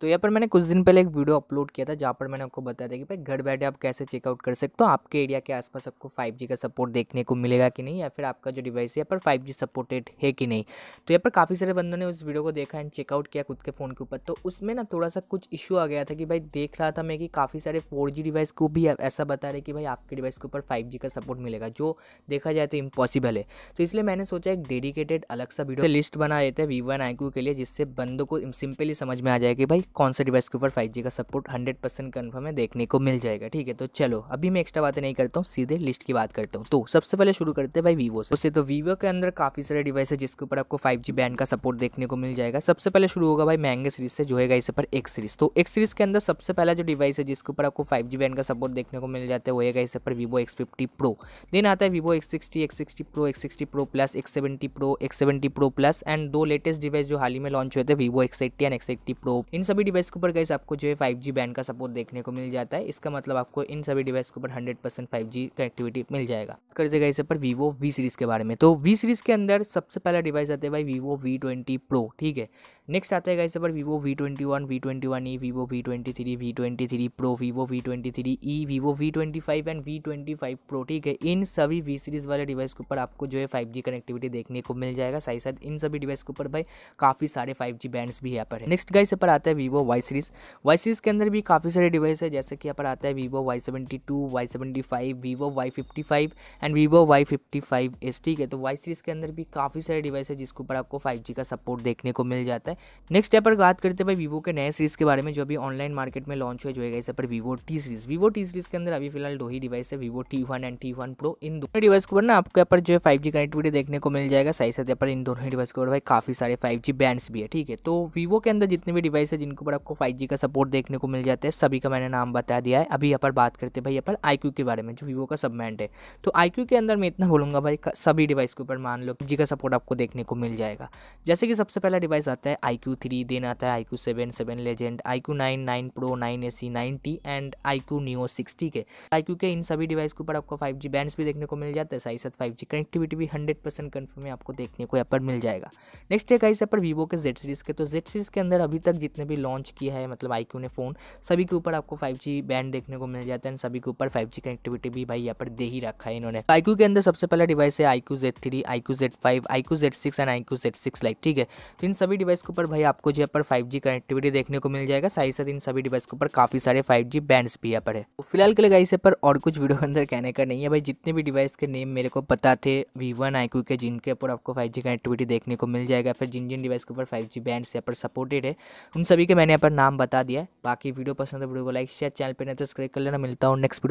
तो यहाँ पर मैंने कुछ दिन पहले एक वीडियो अपलोड किया था जहाँ पर मैंने आपको बताया था कि भाई घर बैठे आप कैसे चेकआउट कर सकते हो आपके एरिया के आसपास आपको 5G का सपोर्ट देखने को मिलेगा कि नहीं या फिर आपका जो डिवाइस है यहाँ पर फाइव सपोर्टेड है कि नहीं तो यहाँ पर काफ़ी सारे बंदों ने उस वीडियो को देखा एंड चेकआउट किया खुद के फ़ोन के ऊपर तो उसमें ना थोड़ा सा कुछ इशू आ गया था कि भाई देख रहा था मैं कि काफ़ी सारे फोर डिवाइस को भी ऐसा बता रहे कि भाई आपके डिवाइस के ऊपर फाइव का सपोर्ट मिलेगा जो देखा जाए तो इम्पॉसिबल है तो इसलिए मैंने सोचा एक डेडिकेटेड अलग सा वीडियो लिस्ट बना देते हैं वी वन के लिए जिससे बंदों को सिंपली समझ में आ जाए कि भाई कौन से डिवाइस के ऊपर फाइव का सपोर्ट हंड्रेड परसेंट कन्फर्म है देखने को मिल जाएगा ठीक है तो चलो अभी मैं एक्स्ट्रा बातें नहीं करता हूँ सीधे लिस्ट की बात करता हूँ तो सबसे पहले शुरू करते हैं भाई वीवो से उससे तो वीवो के अंदर काफ़ी सारे डिवाइस है जिसके ऊपर आपको फाइव बैंड का सपोर्ट देखने को मिल जाएगा सबसे पहले शुरू होगा भाई महंगे सीरीज से जो है इस पर एक सीरीज तो एक सीरीज के अंदर सबसे पहला जो डिवाइस है जिसके ऊपर आपको फाइव बैंड का सपोर्ट देखने को मिल जाता है वो है इस पर Vivo X fifty pro then आता है Vivo X sixty X sixty pro X sixty pro plus X seventy pro X seventy pro plus and दो लेटेस्ट डिवाइस जो हाल ही में लॉन्च हुए थे Vivo X eighty and X eighty pro इन सभी सभी डिवाइस के ऊपर गैस आपको जो है फाइव जी बैंड का सपोर्ट देखने को मिल जाता है इसका मतलब आपको इन सभी डिवाइस के ऊपर hundred percent five G connectivity मिल जाएगा कर देगा इस पर वीवो वी सीरीज़ के बारे में तो वी सीरीज़ के अंदर सबसे पहला डिवाइस आता है भाई वीवो वी ट्वेंटी प्रो ठीक है नेक्स्ट आता है इस पर Vivo V twenty one V twenty one E Vivo V twenty three V twenty three pro Vivo V twenty three E Vivo V twenty five and V twenty five pro ठीक है इन सभी we series वाले device के ऊपर आपको जो है five G connectivity देखने को मिल जाएगा साथ ही साथ इन सभी डिवाइस के ऊपर भाई काफ़ी सारे फाइव जी बैंड्स भी यहाँ पर है नेक्स्ट गाइस पर आता है Vivo Y series Y series के अंदर भी काफ़ी सारे डिवाइस है जैसे कि यहाँ पर आता है Vivo Y seventy two Y seventy five Vivo Y fifty five and Vivo Y fifty five S ठीक है तो वाई सीरीज़ के अंदर भी काफ़ी सारे डिवाइस है जिसके ऊपर आपको फाइव जी का सपोर्ट देखने को मिल जाता है नेक्स्ट यहाँ पर बात करते हैं भाई वीवो के नए सीरीज़ के बारे में जो अभी ऑनलाइन मार्केट में लॉन्च हुए जो है इस पर Vivo T series Vivo T series के अंदर अभी फिलहाल दो ही डिवाइस है Vivo T one and T one pro इन दोनों डिवाइस के ऊपर ना आपको यहाँ पर जो है फाइव जी कनेक्टिविटी देखने को मिल जाएगा साथ ही साथ यहाँ पर इन दोनों डिवाइस के ऊपर भाई काफ़ी सारे फाइव जी बैंड्स भी है ठीक है तो वीवो के अंदर जितने भी डिवाइस है जिनको के ऊपर आपको फाइव का सपोर्ट देखने को मिल जाता है सभी का मैंने नाम बता दिया है अभी यहाँ पर बात करते हैं भाई यहाँ पर आई के बारे में जो वीवो का सबमैंड है तो आई के अंदर मैं इतना बोलूँगा भाई सभी डिवाइस के ऊपर मान लो जी का सपोर्ट आपको देखने को मिल जाएगा जैसे कि सबसे पहला डिवाइस आता है आई क्यू थ्री देन आता है iQOO seven seven legend iQOO nine nine pro nine A C nine T and iQOO new sixty के आई क्यू के इन सभी डिवाइस के ऊपर आपको फाइव जी बैंड्स भी देखने को मिल जाता है साथ साथ फाइव जी कनेक्टिविटी भी हंड्रेड परसेंट कन्फर्म है आपको देखने को यहाँ पर मिल जाएगा नेक्स्ट है गाइस से पर वीवो के जेड सीरीज़ के तो जेड सीरीज़ के अंदर अभी तक जितने भी लॉन्च किया है मतलब आई ने फ़ोन सभी के ऊपर आपको फाइव बैंड देखने को मिल जाता है सभी के ऊपर फाइव कनेक्टिविटी भी भाई यहाँ पर दे ही रखा है इन्होंने आई के अंदर सबसे पहला डिवाइस है iQOO Z three iQOO Z five iQOO Z six and iQOO Z six lite ठीक है तो इन सभी डिवाइस के ऊपर भाई आपको जो यहाँ पर फाइव कनेक्टिविटी देखने को मिल जाएगा साथ ही साथ इन सभी डिवाइस के ऊपर काफ़ी सारे फाइव जी बैंड्स भी यहाँ पर है तो फिलहाल के लिए गाइस पर और कुछ वीडियो के अंदर कहने का नहीं है भाई जितने भी डिवाइस के नेम मेरे को पता थे वी वन के जिनके ऊपर आपको फाइव कनेक्टिविटी देखने को मिल जाएगा फिर जिन जिन डिवाइस के ऊपर फाइव जी बैंड यहाँ पर सपोर्टेड है उन सभी ठीक है मैंने यहाँ पर नाम बता दिया बाकी वीडियो पसंद है वीडियो को लाइक शेयर चैनल पर नहीं तो सब्सक्राइब कर लेना मिलता हूँ नेक्स्ट वीडियो